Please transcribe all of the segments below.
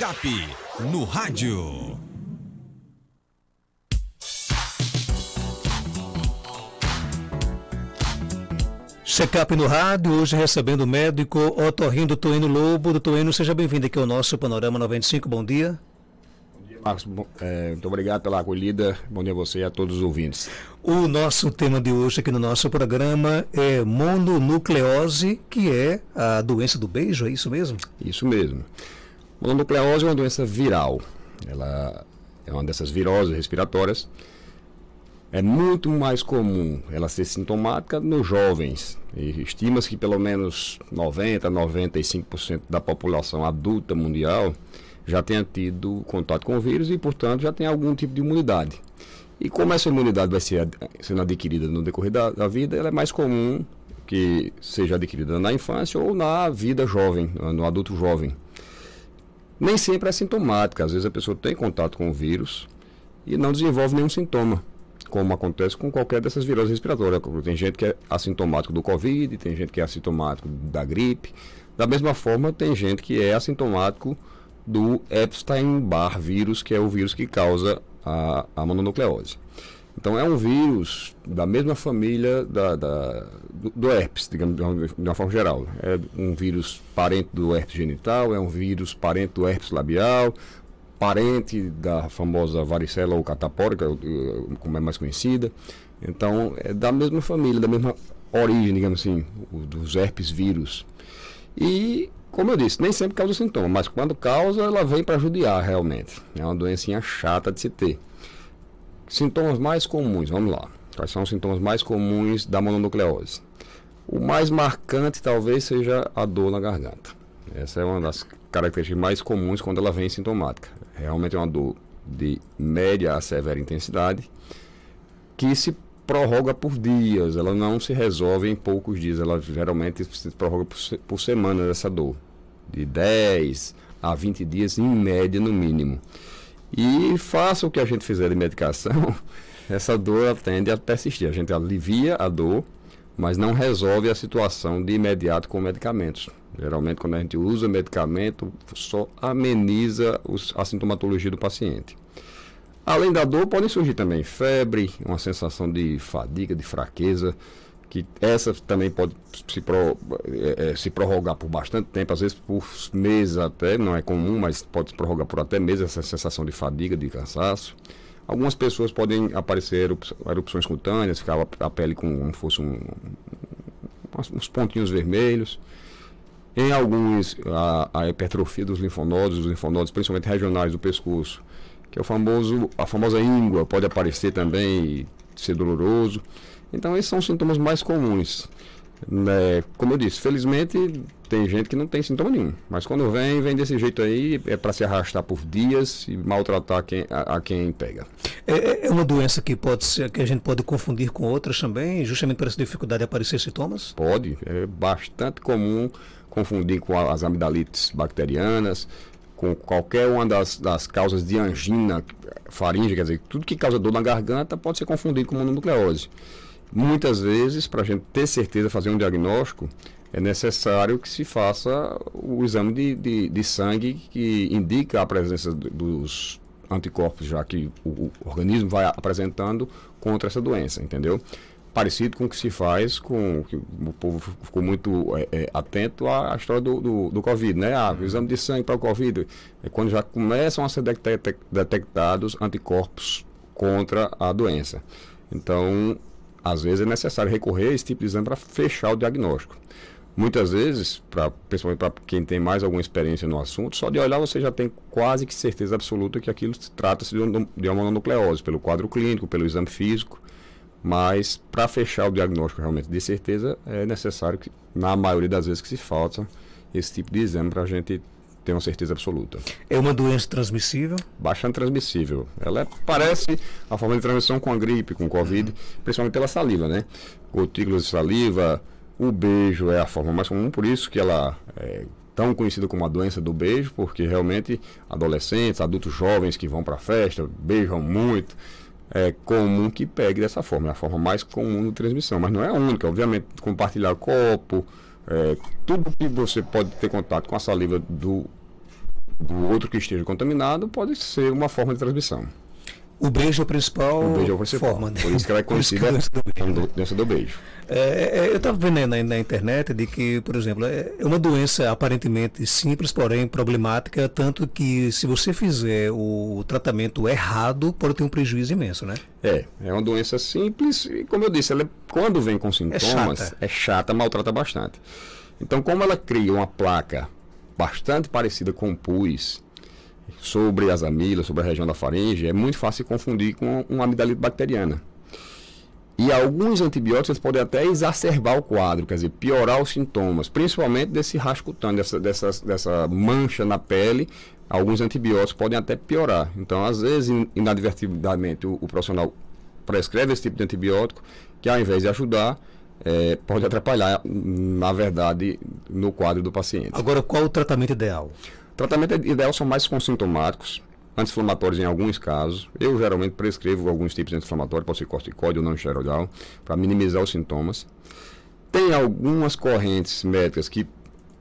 Escape no rádio. Checkup no rádio, hoje recebendo o médico do Toeno Lobo. Do Toeno, seja bem-vindo aqui ao nosso Panorama 95. Bom dia. Marcos, é, muito obrigado pela acolhida. Bom dia a você e a todos os ouvintes. O nosso tema de hoje aqui no nosso programa é mononucleose, que é a doença do beijo, é isso mesmo? Isso mesmo. Mononucleose é uma doença viral. Ela é uma dessas viroses respiratórias. É muito mais comum ela ser sintomática nos jovens. Estima-se que pelo menos 90, 95% da população adulta mundial já tenha tido contato com o vírus e, portanto, já tem algum tipo de imunidade. E como essa imunidade vai ser sendo adquirida no decorrer da, da vida, ela é mais comum que seja adquirida na infância ou na vida jovem, no adulto jovem nem sempre é sintomática. Às vezes a pessoa tem contato com o vírus e não desenvolve nenhum sintoma, como acontece com qualquer dessas viroses respiratórias. Tem gente que é assintomático do Covid, tem gente que é assintomático da gripe. Da mesma forma, tem gente que é assintomático do Epstein-Barr vírus, que é o vírus que causa a, a mononucleose. Então é um vírus da mesma família da, da do, do, herpes, digamos de uma, de uma, forma geral. É um vírus parente do herpes genital, é um vírus parente do herpes labial, parente da famosa varicela ou catapora, como é mais conhecida. Então é da mesma família, da mesma origem, digamos assim, dos herpes vírus. E como eu disse, nem sempre causa sintoma, mas quando causa, ela vem para judiar realmente. É uma doencinha chata de se ter. Sintomas mais comuns, vamos lá. Quais são os sintomas mais comuns da mononucleose? O mais marcante talvez seja a dor na garganta. Essa é uma das características mais comuns quando ela vem sintomática. Realmente é uma dor de média a severa intensidade que se prorroga por dias, ela não se resolve em poucos dias, ela geralmente se prorroga por, por semanas essa dor, de 10 a 20 dias em média no mínimo. E faça o que a gente fizer de medicação, essa dor tende a persistir. A gente alivia a dor, mas não resolve a situação de imediato com medicamentos. Geralmente, quando a gente usa medicamento, só ameniza os, a sintomatologia do paciente. Além da dor, podem surgir também febre, uma sensação de fadiga, de fraqueza que essa também pode se, pro, é, é, se prorrogar por bastante tempo, às vezes por meses até, não é comum, mas pode se prorrogar por até meses essa sensação de fadiga, de cansaço. Algumas pessoas podem aparecer erupções cutâneas, ficar a pele com como fosse um, uns pontinhos vermelhos. Em alguns, a, a hipertrofia dos linfonodos, os linfonodos principalmente regionais do pescoço, que é o famoso, a famosa íngua, pode aparecer também e ser doloroso. Então, esses são os sintomas mais comuns. Né, como eu disse, felizmente tem gente que não tem sintoma nenhum, mas quando vem, vem desse jeito aí, é para se arrastar por dias e maltratar quem, a, a, quem pega. É, é, é uma doença que pode ser, que a gente pode confundir com outras também, justamente por essa dificuldade de aparecer sintomas? Pode, é bastante comum confundir com as amidalites bacterianas, com qualquer uma das, das causas de angina, faringe, quer dizer, tudo que causa dor na garganta pode ser confundido com mononucleose. nucleose Muitas vezes, para a gente ter certeza, fazer um diagnóstico, é necessário que se faça o exame de, de, de sangue que indica a presença dos anticorpos já que o, o, organismo vai apresentando contra essa doença, entendeu? Parecido com o que se faz com que o povo ficou muito é, é, atento à, à história do, do, do, Covid, né? Ah, o uhum. exame de sangue para o Covid. É quando já começam a ser detectados anticorpos contra a doença. Então, às vezes é necessário recorrer a esse tipo de exame para fechar o diagnóstico. Muitas vezes, pra, principalmente para quem tem mais alguma experiência no assunto, só de olhar você já tem quase que certeza absoluta que aquilo trata-se de, um, de uma mononucleose, pelo quadro clínico, pelo exame físico. Mas para fechar o diagnóstico realmente de certeza, é necessário, que, na maioria das vezes, que se falta esse tipo de exame para a gente tenho certeza absoluta. É uma doença transmissível? Bastante transmissível. Ela é, parece a forma de transmissão com a gripe, com o Covid, uhum. principalmente pela saliva, né? Gotículas de saliva, o beijo é a forma mais comum, por isso que ela é tão conhecida como a doença do beijo, porque realmente adolescentes, adultos jovens que vão para festa, beijam muito é comum que pegue dessa forma, é a forma mais comum de transmissão, mas não é a única, obviamente, compartilhar copo, é, tudo que você pode ter contato com a saliva do, do outro que esteja contaminado pode ser uma forma de transmissão. O beijo é o principal, o beijo é o principal. forma. Né? Por isso que ela é conhecida a é doença do beijo. É, é, eu estava vendo na, na, internet de que, por exemplo, é, é uma doença aparentemente simples, porém problemática, tanto que se você fizer o tratamento errado, pode ter um prejuízo imenso, né? É, é uma doença simples e, como eu disse, ela é, quando vem com sintomas, chata. é chata maltrata bastante. Então, como ela cria uma placa bastante parecida com o pus, sobre as amilas, sobre a região da faringe, é muito fácil confundir com uma amidalite bacteriana. E alguns antibióticos podem até exacerbar o quadro, quer dizer, piorar os sintomas, principalmente desse rasgo dessa, dessa, dessa mancha na pele. Alguns antibióticos podem até piorar. Então, às vezes, inadvertidamente, o, o profissional prescreve esse tipo de antibiótico que, ao invés de ajudar, é, pode atrapalhar, na verdade, no quadro do paciente. Agora, qual o tratamento ideal? Tratamento é ideal são mais com sintomáticos, anti-inflamatórios em alguns casos. Eu geralmente prescrevo alguns tipos de anti-inflamatório, pode ser corticóide ou não esteroidal, para minimizar os sintomas. Tem algumas correntes médicas que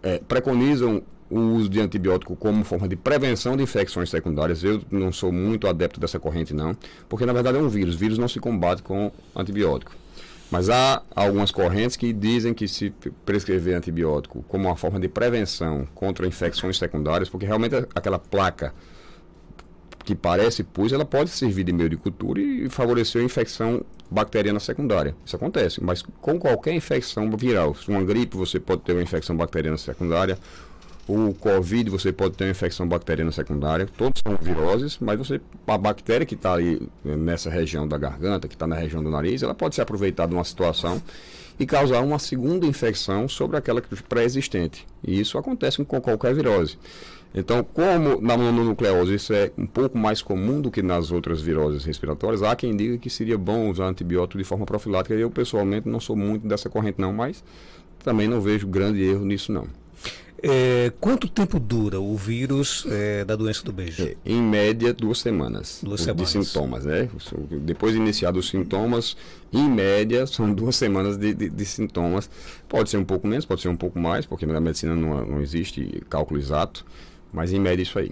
é, preconizam o uso de antibiótico como forma de prevenção de infecções secundárias. Eu não sou muito adepto dessa corrente, não, porque na verdade é um vírus. Vírus não se combate com antibiótico. Mas há algumas correntes que dizem que se prescrever antibiótico como uma forma de prevenção contra infecções secundárias, porque realmente aquela placa que parece pus, ela pode servir de meio de cultura e favorecer a infecção bacteriana secundária. Isso acontece, mas com qualquer infecção viral, uma gripe você pode ter uma infecção bacteriana secundária, o Covid, você pode ter uma infecção bacteriana secundária, todos são viroses, mas você, a bactéria que está aí né, nessa região da garganta, que está na região do nariz, ela pode se aproveitar de uma situação e causar uma segunda infecção sobre aquela pré-existente. E isso acontece com qualquer virose. Então, como na mononucleose isso é um pouco mais comum do que nas outras viroses respiratórias, há quem diga que seria bom usar antibiótico de forma profilática. Eu, pessoalmente, não sou muito dessa corrente, não, mas também não vejo grande erro nisso, não. É, quanto tempo dura o vírus é, da doença do beijo? É, em média, duas semanas. Duas semanas. De sintomas, né? Depois de iniciados os sintomas, em média, são duas semanas de, de, de, sintomas. Pode ser um pouco menos, pode ser um pouco mais, porque na medicina não, não existe cálculo exato, mas em média é isso aí.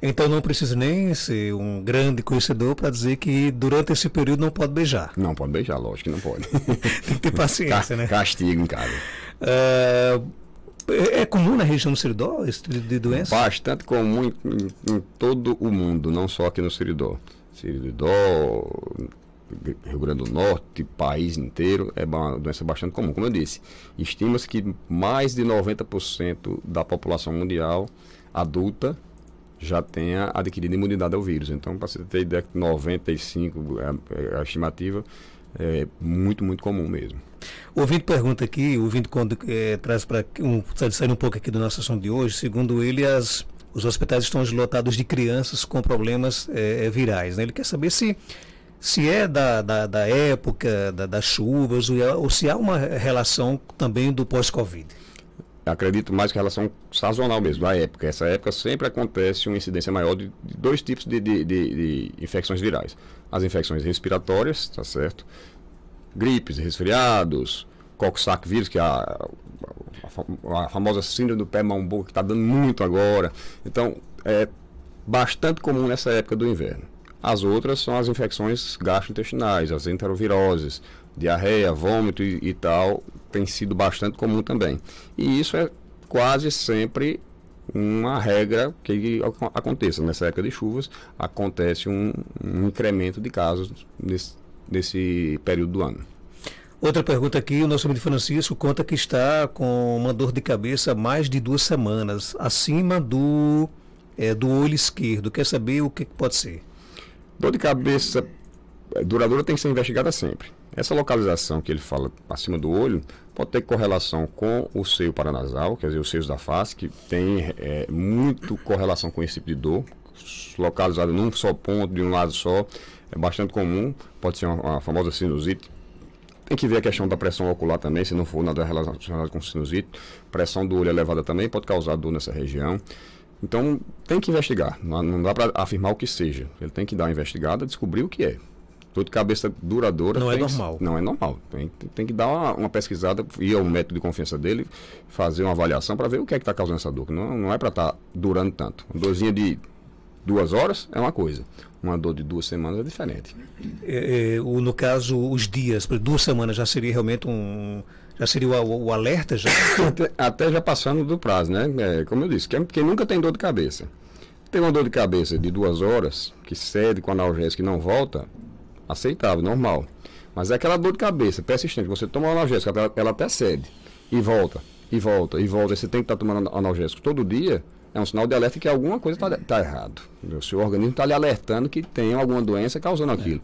Então não precisa nem ser um grande conhecedor para dizer que durante esse período não pode beijar. Não pode beijar, lógico que não pode. Tem que ter paciência, Ca né? Castigo em casa. Uh, é, é comum na região do Seridó esse tipo de doença? Bastante comum em, em, em, todo o mundo, não só aqui no Seridó. Seridó, Rio Grande do Norte, país inteiro, é uma doença bastante comum. Como eu disse, estima-se que mais de 90% da população mundial adulta já tenha adquirido imunidade ao vírus. Então, para você ter ideia, 95% é, é a estimativa, é muito, muito comum mesmo. O ouvinte pergunta aqui, o ouvinte quando, é, traz para um, tá sair um pouco aqui do nosso assunto de hoje, segundo ele, as, os hospitais estão lotados de crianças com problemas é, virais. Né? Ele quer saber se, se é da, da, da época, da, das chuvas, ou, ou se há uma relação também do pós-Covid acredito mais que relação sazonal mesmo, da época. Essa época sempre acontece uma incidência maior de, de dois tipos de, de, de, infecções virais. As infecções respiratórias, tá certo? Gripes, resfriados, coxac vírus, que é a, a, a, famosa síndrome do pé mão boca que está dando muito agora. Então, é bastante comum nessa época do inverno. As outras são as infecções gastrointestinais, as enteroviroses, diarreia, vômito e, e tal, tem sido bastante comum também. E isso é quase sempre uma regra que aconteça. Nessa época de chuvas, acontece um, um incremento de casos nesse, nesse período do ano. Outra pergunta aqui, o nosso amigo Francisco conta que está com uma dor de cabeça mais de duas semanas, acima do, é, do olho esquerdo. Quer saber o que pode ser? Dor de cabeça eh, duradoura tem que ser investigada sempre. Essa localização que ele fala acima do olho pode ter correlação com o seio paranasal, quer dizer, os seios da face, que tem é, muito correlação com esse tipo de dor, localizado num só ponto, de um lado só, é bastante comum, pode ser uma, uma famosa sinusite. Tem que ver a questão da pressão ocular também, se não for nada relacionado com sinusite. Pressão do olho elevada também pode causar dor nessa região. Então, tem que investigar, não, não dá para afirmar o que seja. Ele tem que dar uma investigada, descobrir o que é. Dor de cabeça duradoura. Não é normal. Que, não é normal. Tem, tem que dar uma, uma, pesquisada, ir ao método de confiança dele, fazer uma avaliação para ver o que é que está causando essa dor. Não, não é para estar tá durando tanto. Uma dorzinha de duas horas é uma coisa. Uma dor de duas semanas é diferente. É, é, o, no caso, os dias, duas semanas já seria realmente um. Já seria o, o alerta? Já? até, até, já passando do prazo, né? É, como eu disse, quem, quem nunca tem dor de cabeça. Tem uma dor de cabeça de duas horas, que cede com analgésico e não volta, aceitável, normal. Mas é aquela dor de cabeça persistente. Você toma analgésico, ela, ela até cede. E volta, e volta, e volta. E você tem que estar tá tomando analgésico todo dia. É um sinal de alerta que alguma coisa está tá errado. O seu organismo está lhe alertando que tem alguma doença causando é. aquilo.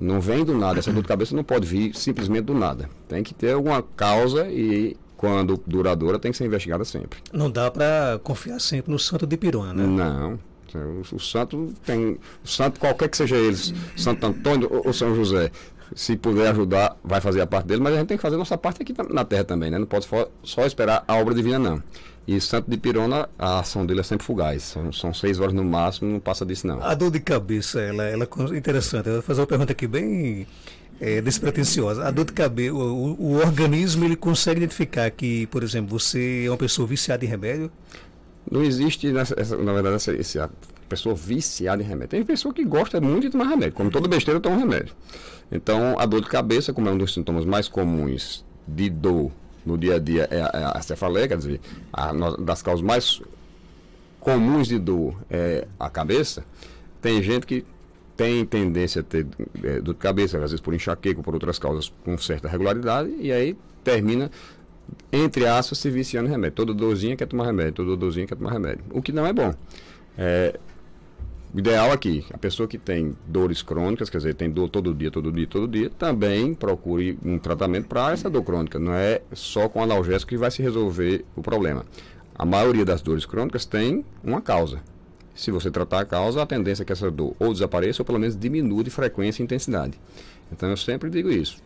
É. Não vem do nada. Essa dor de cabeça não pode vir simplesmente do nada. Tem que ter alguma causa e quando duradoura tem que ser investigada sempre. Não dá para confiar sempre no santo de Piruana. Né? Não santo. O, o, santo tem. O santo, qualquer que seja eles, Santo Antônio ou, ou São José, se puder ajudar, vai fazer a parte dele, mas a gente tem que fazer a nossa parte aqui na terra também, né? Não pode só esperar a obra divina, não. E Santo de Pirona, a ação dele é sempre fugaz. São, são, seis horas no máximo, não passa disso, não. A dor de cabeça, ela, é interessante. Eu vou fazer uma pergunta aqui bem é, despretensiosa. A dor de cabeça, o, o, organismo, ele consegue identificar que, por exemplo, você é uma pessoa viciada em remédio? Não existe, nessa, essa, na verdade, essa, essa, pessoa viciada em remédio. Tem pessoa que gosta muito de tomar remédio. Como toda besteira, toma remédio. Então, a dor de cabeça, como é um dos sintomas mais comuns de dor no dia a dia, é a, é a cefaleia, quer dizer, a, das causas mais comuns de dor é a cabeça. Tem gente que tem tendência a ter é, dor de cabeça, às vezes por enxaqueca, por outras causas, com certa regularidade, e aí termina entre aspas, se viciando em remédio. Todo dorzinha quer tomar remédio, todo dorzinha quer tomar remédio. O que não é bom. É, o ideal aqui, a pessoa que tem dores crônicas, quer dizer, tem dor todo dia, todo dia, todo dia, também procure um tratamento para essa dor crônica. Não é só com analgésico que vai se resolver o problema. A maioria das dores crônicas tem uma causa. Se você tratar a causa, a tendência é que essa dor ou desapareça ou pelo menos diminua de frequência e intensidade. Então eu sempre digo isso.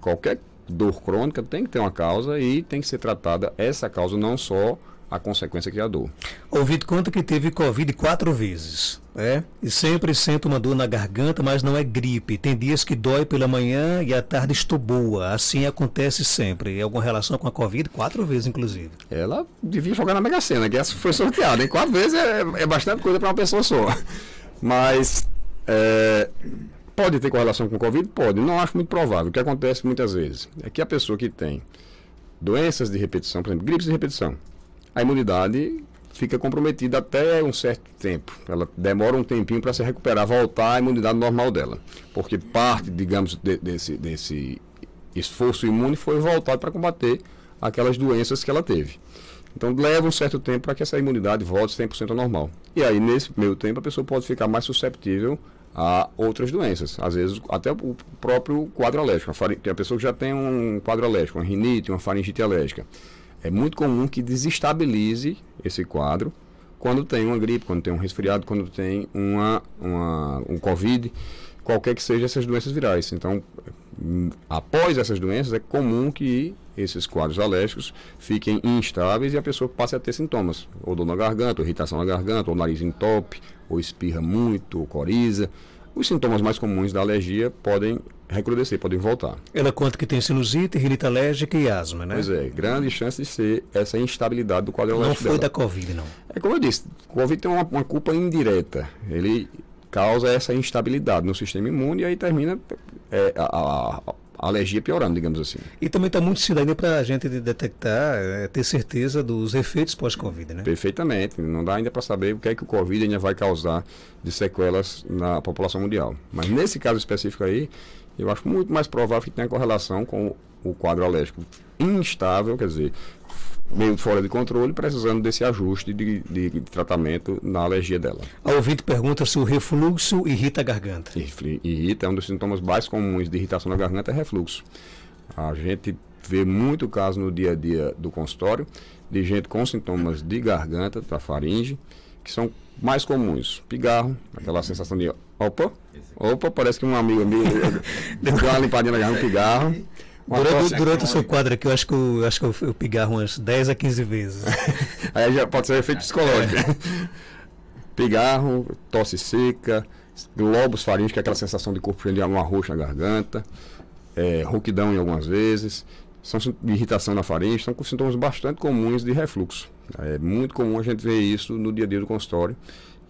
Qualquer dor crônica tem que ter uma causa e tem que ser tratada essa causa, não só a consequência que é a dor. Ouvido conta que teve Covid quatro vezes, é? E sempre sente uma dor na garganta, mas não é gripe. Tem dias que dói pela manhã e à tarde estou boa. Assim acontece sempre. É alguma relação com a Covid? Quatro vezes, inclusive. Ela devia jogar na Mega Sena, que essa foi sorteada. quatro vezes é, é bastante coisa para uma pessoa só. Mas... É Pode ter correlação com o Covid? Pode. Não acho muito provável. O que acontece muitas vezes é que a pessoa que tem doenças de repetição, por exemplo, gripes de repetição, a imunidade fica comprometida até um certo tempo. Ela demora um tempinho para se recuperar, voltar à imunidade normal dela. Porque parte, digamos, de, desse, desse esforço imune foi voltado para combater aquelas doenças que ela teve. Então leva um certo tempo para que essa imunidade volte 100% ao normal. E aí, nesse meio tempo, a pessoa pode ficar mais susceptível a outras doenças. Às vezes, até o próprio quadro alérgico. Faring... Tem a pessoa que já tem um quadro alérgico, uma rinite, uma faringite alérgica. É muito comum que desestabilize esse quadro quando tem uma gripe, quando tem um resfriado, quando tem uma, uma, um Covid, qualquer que seja essas doenças virais. Então, após essas doenças, é comum que esses quadros alérgicos fiquem instáveis e a pessoa passe a ter sintomas. Ou dor na garganta, ou irritação na garganta, ou nariz entope, ou espirra muito, ou coriza. Os sintomas mais comuns da alergia podem recrudescer, podem voltar. Ela conta que tem sinusite, rinite alérgica e asma, né? Pois é, grande chance de ser essa instabilidade do quadro alérgico. Não foi dela. da Covid, não. É como eu disse, Covid tem uma, uma culpa indireta. Ele causa essa instabilidade no sistema imune e aí termina é, a, a, a alergia piorando, digamos assim. E também está muito cedo ainda para a gente detectar, é, ter certeza dos efeitos pós-Covid, né? Perfeitamente. Não dá ainda para saber o que é que o Covid ainda vai causar de sequelas na população mundial. Mas nesse caso específico aí, eu acho muito mais provável que tenha correlação com o quadro alérgico instável, quer dizer, meio fora de controle, precisando desse ajuste de, de, de tratamento na alergia dela. A ouvinte pergunta se o refluxo irrita a garganta. Irrita, é um dos sintomas mais comuns de irritação na garganta é refluxo. A gente vê muito caso no dia a dia do consultório de gente com sintomas de garganta, da faringe, que são mais comuns. Pigarro, aquela sensação de opa, opa, parece que um amigo meu deu uma limpadinha na garganta, pigarro. Durante, durante o seu quadro aqui, eu acho que eu, acho que eu, eu pigarro umas 10 a 15 vezes. Aí já pode ser um efeito é. psicológico. É. Pigarro, tosse seca, globos faríngeos que é aquela sensação de corpo cheio de uma roxa na garganta, é, rouquidão em algumas vezes, são irritação na faringe, são sintomas bastante comuns de refluxo. É muito comum a gente ver isso no dia a dia do consultório.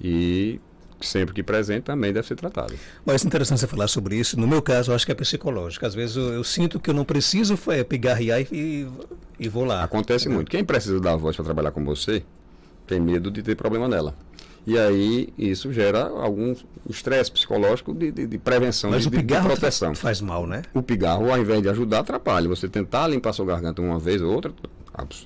E sempre que presente, também deve ser tratado. Mas é interessante você falar sobre isso. No meu caso, eu acho que é psicológico. Às vezes eu, eu sinto que eu não preciso é, pigarrear e, e vou lá. Acontece é. muito. Quem precisa da voz para trabalhar com você tem medo de ter problema nela. E aí isso gera algum estresse psicológico de, de, de prevenção, Mas de, o pigarro de proteção. Faz mal, né? O pigarro, ao invés de ajudar, atrapalha. Você tentar limpar sua garganta uma vez ou outra,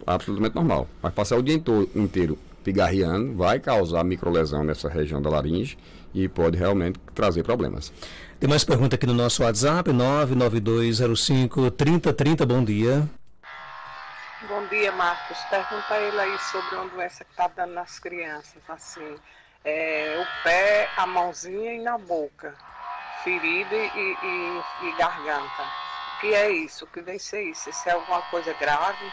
absolutamente normal. Mas passar o dia inteiro pigarreando vai causar microlesão nessa região da laringe e pode realmente trazer problemas. Tem mais pergunta aqui no nosso WhatsApp, 99205 3030, bom dia. Bom dia, Marcos. Pergunta ele aí sobre uma doença que está dando nas crianças, assim, é, o pé, a mãozinha e na boca, ferida e, e, e garganta. O que é isso? O que vem ser isso? Se é alguma coisa grave?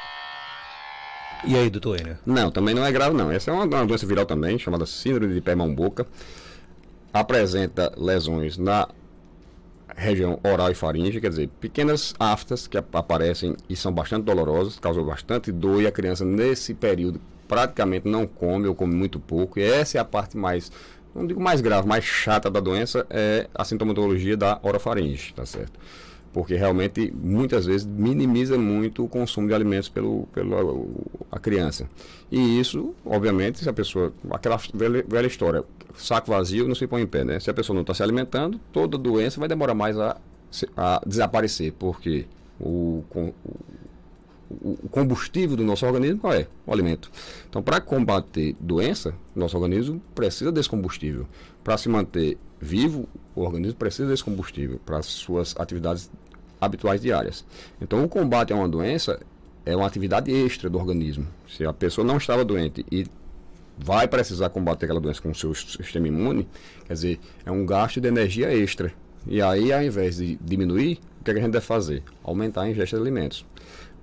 E aí, doutor Enio? Não, também não é grave, não. Essa é uma, uma doença viral também, chamada síndrome de pé-mão-boca. Apresenta lesões na região oral e faringe, quer dizer, pequenas aftas que aparecem e são bastante dolorosas, causam bastante dor e a criança nesse período praticamente não come ou come muito pouco. E essa é a parte mais, não digo mais grave, mais chata da doença, é a sintomatologia da orofaringe, tá certo? porque realmente muitas vezes minimiza muito o consumo de alimentos pelo, pelo a criança. E isso, obviamente, se a pessoa. Aquela velha, velha história, saco vazio não se põe em pé, né? Se a pessoa não está se alimentando, toda doença vai demorar mais a, a desaparecer, porque o, o, o combustível do nosso organismo qual é? O alimento. Então, para combater doença, nosso organismo precisa desse combustível. Para se manter vivo, o organismo precisa desse combustível para suas atividades habituais diárias. Então, o combate a uma doença é uma atividade extra do organismo. Se a pessoa não estava doente e vai precisar combater aquela doença com o seu sistema imune, quer dizer, é um gasto de energia extra. E aí, ao invés de diminuir, o que é a gente deve fazer? Aumentar a ingesta de alimentos.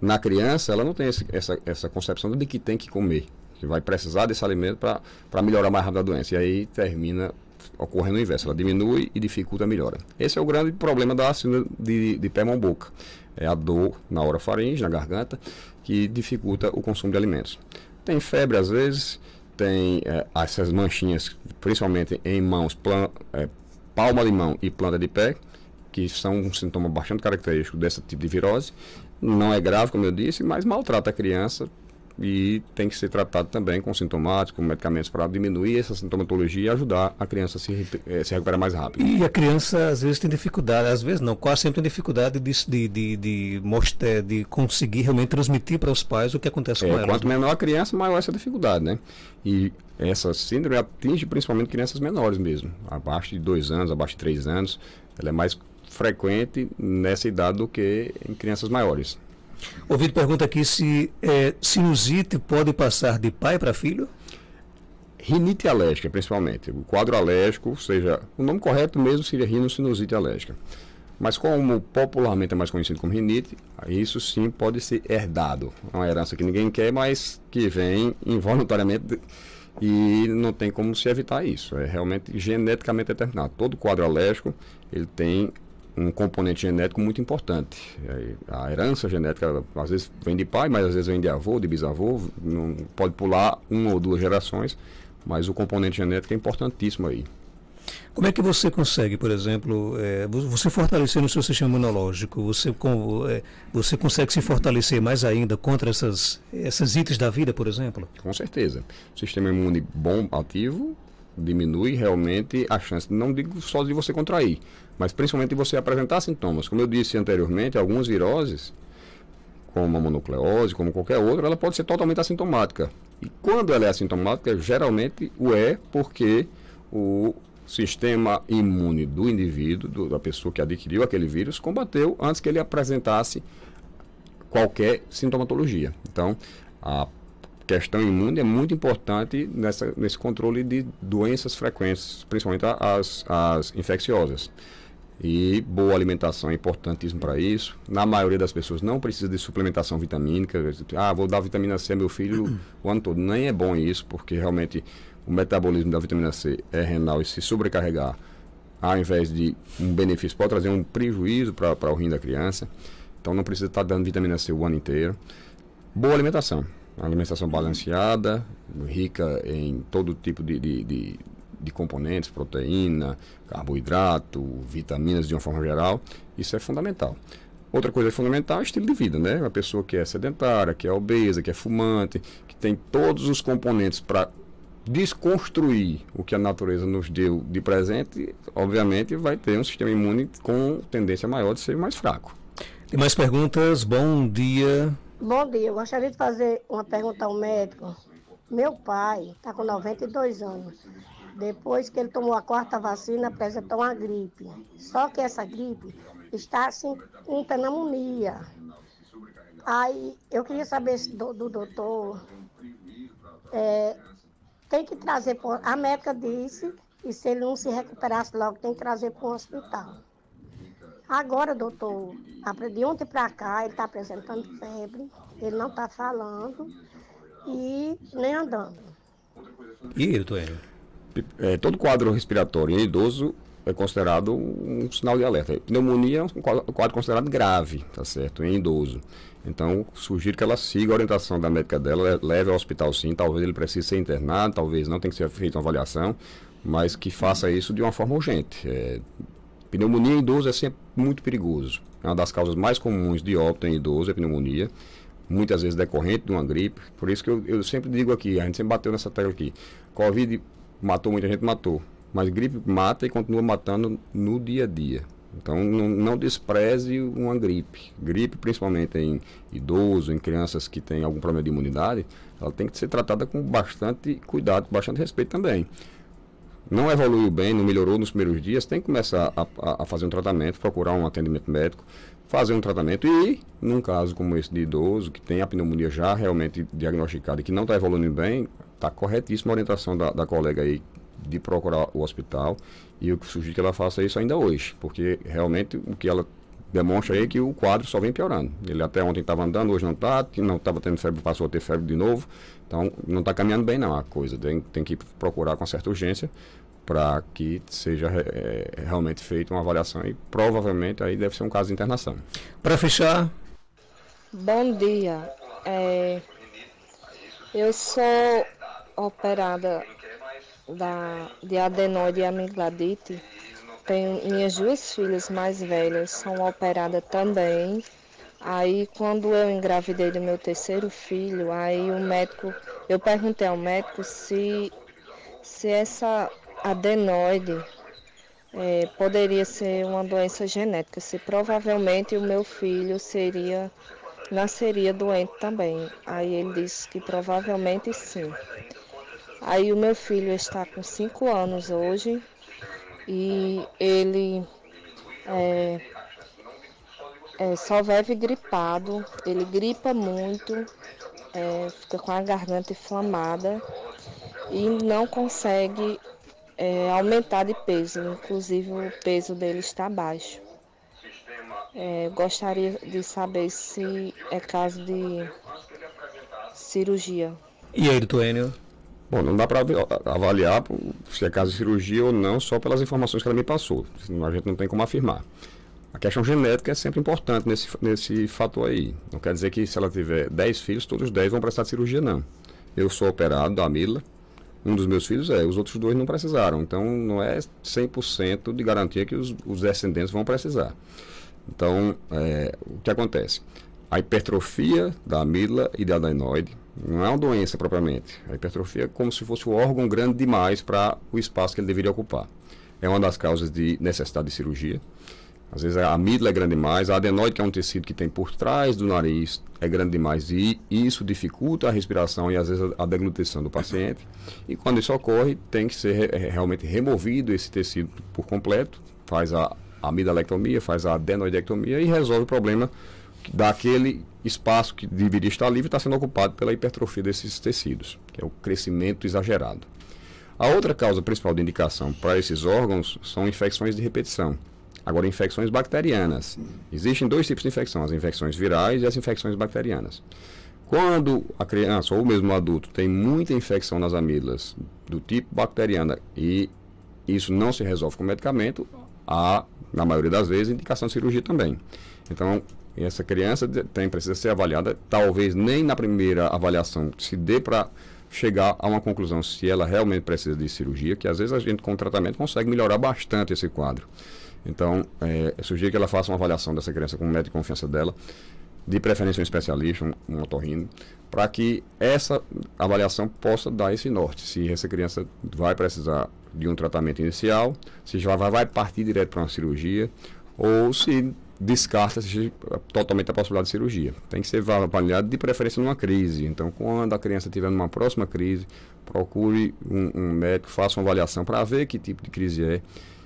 Na criança, ela não tem esse, essa, essa concepção de que tem que comer, que vai precisar desse alimento para melhorar mais rápido a doença. E aí termina ocorre no inverso, ela diminui e dificulta a melhora. Esse é o grande problema da síndrome de, de pé mão boca. É a dor na hora faringe, na garganta, que dificulta o consumo de alimentos. Tem febre às vezes, tem é, essas manchinhas, principalmente em mãos, plan, é, palma de mão e planta de pé, que são um sintoma bastante característico desse tipo de virose. Não é grave, como eu disse, mas maltrata a criança e tem que ser tratado também com sintomáticos, com medicamentos para diminuir essa sintomatologia e ajudar a criança a se, é, se recuperar mais rápido. E a criança às vezes tem dificuldade, às vezes não, quase sempre tem dificuldade de, de, de, mostrar, de conseguir realmente transmitir para os pais o que acontece é, com ela. Quanto menor a criança, maior essa dificuldade, né? E essa síndrome atinge principalmente crianças menores mesmo, abaixo de 2 anos, abaixo de 3 anos, ela é mais frequente nessa idade do que em crianças maiores ouvido pergunta aqui se é, sinusite pode passar de pai para filho? Rinite alérgica, principalmente. O quadro alérgico, ou seja, o nome correto mesmo seria rinocinusite alérgica. Mas como popularmente é mais conhecido como rinite, isso sim pode ser herdado. É uma herança que ninguém quer, mas que vem involuntariamente e não tem como se evitar isso. É realmente geneticamente determinado. Todo quadro alérgico, ele tem um componente genético muito importante. É, a herança genética às vezes vem de pai, mas às vezes vem de avô, de bisavô, não pode pular uma ou duas gerações, mas o componente genético é importantíssimo aí. Como é que você consegue, por exemplo, é, você fortalecer no seu sistema imunológico? Você, com, é, você consegue se fortalecer mais ainda contra essas, essas itens da vida, por exemplo? Com certeza. Sistema imune bom, ativo, diminui realmente a chance, não digo só de você contrair, mas principalmente de você apresentar sintomas. Como eu disse anteriormente, algumas viroses, como a monucleose, como qualquer outra, ela pode ser totalmente assintomática. E quando ela é assintomática, geralmente o é porque o sistema imune do indivíduo, do, da pessoa que adquiriu aquele vírus, combateu antes que ele apresentasse qualquer sintomatologia. Então, a questão imune é muito importante nessa, nesse controle de doenças frequentes, principalmente as, as infecciosas. E boa alimentação é importantíssimo para isso. Na maioria das pessoas não precisa de suplementação vitamínica. Ah, vou dar vitamina C ao meu filho o ano todo. Nem é bom isso, porque realmente o metabolismo da vitamina C é renal e se sobrecarregar, ao invés de um benefício, pode trazer um prejuízo para o rim da criança. Então não precisa estar tá dando vitamina C o ano inteiro. Boa alimentação uma alimentação balanceada, rica em todo tipo de, de, de, de, componentes, proteína, carboidrato, vitaminas de uma forma geral. Isso é fundamental. Outra coisa fundamental é o estilo de vida, né? Uma pessoa que é sedentária, que é obesa, que é fumante, que tem todos os componentes para desconstruir o que a natureza nos deu de presente, obviamente vai ter um sistema imune com tendência maior de ser mais fraco. Tem mais perguntas? Bom dia. Bom dia, eu gostaria de fazer uma pergunta ao médico. Meu pai está com 92 anos. Depois que ele tomou a quarta vacina, apresentou uma gripe. Só que essa gripe está assim, com pneumonia. Aí eu queria saber do, do doutor. É, tem que trazer. A médica disse que se ele não se recuperasse logo, tem que trazer para o hospital. Agora, doutor, tá de ontem para cá, ele está apresentando febre, ele não está falando e nem andando. E, doutor É, todo quadro respiratório em idoso é considerado um sinal de alerta. Pneumonia é um quadro considerado grave, tá certo, em idoso. Então, sugiro que ela siga a orientação da médica dela, leve ao hospital sim, talvez ele precise ser internado, talvez não, tenha que ser feita uma avaliação, mas que faça isso de uma forma urgente. É, Pneumonia em idoso é sempre muito perigoso. É uma das causas mais comuns de óbito em idoso, é pneumonia. Muitas vezes decorrente de uma gripe. Por isso que eu, eu sempre digo aqui, a gente sempre bateu nessa tecla aqui. Covid matou muita gente, matou. Mas gripe mata e continua matando no dia a dia. Então não, não, despreze uma gripe. Gripe, principalmente em idoso, em crianças que têm algum problema de imunidade, ela tem que ser tratada com bastante cuidado, com bastante respeito também não evoluiu bem, não melhorou nos primeiros dias, tem que começar a, a, a fazer um tratamento, procurar um atendimento médico, fazer um tratamento e, num caso como esse de idoso, que tem a pneumonia já realmente diagnosticada e que não está evoluindo bem, está corretíssima a orientação da, da colega aí de procurar o hospital e eu sugiro que ela faça isso ainda hoje, porque realmente o que ela demonstra aí é que o quadro só vem piorando. Ele até ontem estava andando, hoje não está, não estava tendo febre, passou a ter febre de novo. Então não está caminhando bem não a coisa, tem, tem que procurar com certa urgência para que seja é, é, realmente feita uma avaliação e provavelmente aí deve ser um caso de internação. Para fechar. Bom dia. É, eu sou operada da, de adenoide e amigladite. Tenho minhas duas filhas mais velhas são operadas também. Aí quando eu engravidei do meu terceiro filho, aí o médico, eu perguntei ao médico se se essa adenoide é, poderia ser uma doença genética. Se provavelmente o meu filho seria nasceria doente também. Aí ele disse que provavelmente sim. Aí o meu filho está com 5 anos hoje e ele é, é, só vive gripado, ele gripa muito, é, fica com a garganta inflamada e não consegue é, aumentar de peso, inclusive o peso dele está baixo. É, gostaria de saber se é caso de cirurgia. E aí, Enio? Bom, não dá para avaliar se é caso de cirurgia ou não só pelas informações que ela me passou. A gente não tem como afirmar. A questão genética é sempre importante nesse, nesse fator aí. Não quer dizer que se ela tiver 10 filhos, todos os 10 vão prestar cirurgia, não. Eu sou operado da Mila um dos meus filhos é, os outros dois não precisaram. Então, não é 100% de garantia que os, os, descendentes vão precisar. Então, é, o que acontece? A hipertrofia da amígdala e da adenoide não é uma doença propriamente. A hipertrofia é como se fosse um órgão grande demais para o espaço que ele deveria ocupar. É uma das causas de necessidade de cirurgia. Às vezes a amígdala é grande demais, a adenoide, que é um tecido que tem por trás do nariz, é grande demais e isso dificulta a respiração e às vezes a deglutição do paciente. E quando isso ocorre, tem que ser realmente removido esse tecido por completo, faz a amidalectomia, faz a adenoidectomia e resolve o problema daquele espaço que deveria estar livre está sendo ocupado pela hipertrofia desses tecidos, que é o crescimento exagerado. A outra causa principal de indicação para esses órgãos são infecções de repetição. Agora, infecções bacterianas. Existem dois tipos de infecção, as infecções virais e as infecções bacterianas. Quando a criança ou mesmo o adulto tem muita infecção nas amígdalas do tipo bacteriana e isso não se resolve com medicamento, há, na maioria das vezes, indicação de cirurgia também. Então, essa criança tem, precisa ser avaliada, talvez nem na primeira avaliação se dê para chegar a uma conclusão se ela realmente precisa de cirurgia, que às vezes a gente com tratamento consegue melhorar bastante esse quadro. Então, é, eu sugiro que ela faça uma avaliação dessa criança com o médico de confiança dela, de preferência um especialista, um, um otorrino, para que essa avaliação possa dar esse norte, se essa criança vai precisar de um tratamento inicial, se já vai, vai partir direto para uma cirurgia, ou se descarta -se totalmente a possibilidade de cirurgia. Tem que ser avaliado de preferência numa crise. Então, quando a criança estiver numa próxima crise, procure um, um médico, faça uma avaliação para ver que tipo de crise é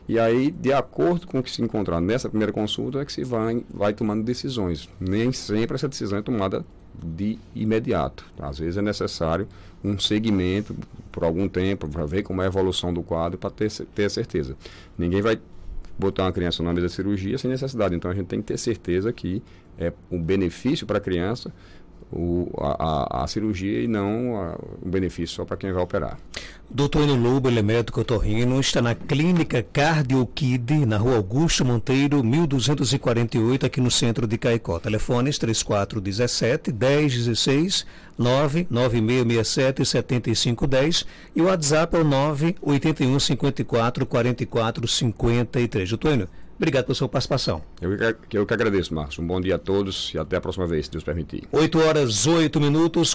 e aí, de acordo com o que se encontrar nessa primeira consulta, é que se vai, vai tomando decisões. Nem sempre essa decisão é tomada de imediato. Às vezes é necessário um segmento por algum tempo para ver como é a evolução do quadro para ter, ter a certeza. Ninguém vai botar uma criança na mesa de cirurgia sem necessidade. Então a gente tem que ter certeza que é um benefício para a criança o, a, a, a, cirurgia e não a, o benefício só para quem vai operar. Doutor Enio Lobo, ele é médico otorrino, está na Clínica Cardioquid, na rua Augusto Monteiro, 1248, aqui no centro de Caicó. Telefones 3417 1016 99667 7510 e o WhatsApp é o 981 Doutor Enio, Obrigado pela sua participação. Eu que, eu que agradeço, Márcio. Um bom dia a todos e até a próxima vez, se Deus permitir. 8 horas, 8 minutos.